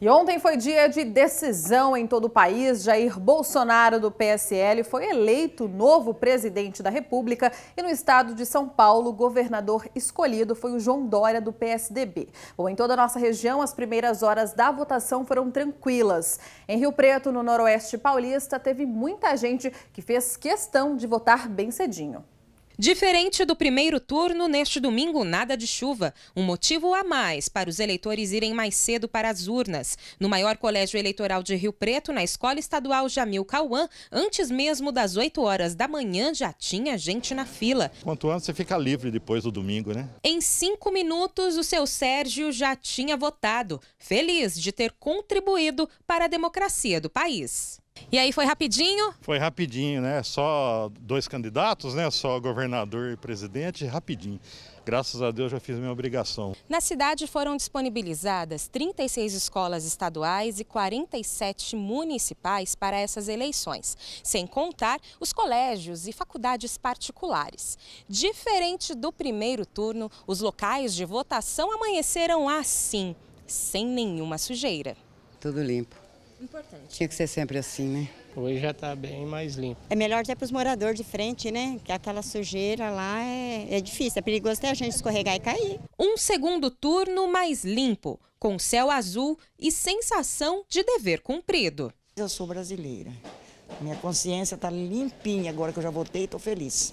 E ontem foi dia de decisão em todo o país. Jair Bolsonaro, do PSL, foi eleito novo presidente da República e no estado de São Paulo, o governador escolhido foi o João Dória, do PSDB. Bom, em toda a nossa região, as primeiras horas da votação foram tranquilas. Em Rio Preto, no Noroeste Paulista, teve muita gente que fez questão de votar bem cedinho. Diferente do primeiro turno, neste domingo nada de chuva. Um motivo a mais para os eleitores irem mais cedo para as urnas. No maior colégio eleitoral de Rio Preto, na Escola Estadual Jamil Cauã, antes mesmo das 8 horas da manhã já tinha gente na fila. Quanto antes você fica livre depois do domingo, né? Em cinco minutos, o seu Sérgio já tinha votado, feliz de ter contribuído para a democracia do país. E aí foi rapidinho? Foi rapidinho, né? Só dois candidatos, né? Só governador e presidente, rapidinho. Graças a Deus já fiz minha obrigação. Na cidade foram disponibilizadas 36 escolas estaduais e 47 municipais para essas eleições, sem contar os colégios e faculdades particulares. Diferente do primeiro turno, os locais de votação amanheceram assim, sem nenhuma sujeira. Tudo limpo importante. Tinha que ser sempre assim, né? Hoje já está bem mais limpo. É melhor até para os moradores de frente, né? Que aquela sujeira lá é, é difícil, é perigoso até a gente escorregar e cair. Um segundo turno mais limpo, com céu azul e sensação de dever cumprido. Eu sou brasileira. Minha consciência está limpinha agora que eu já votei e estou feliz.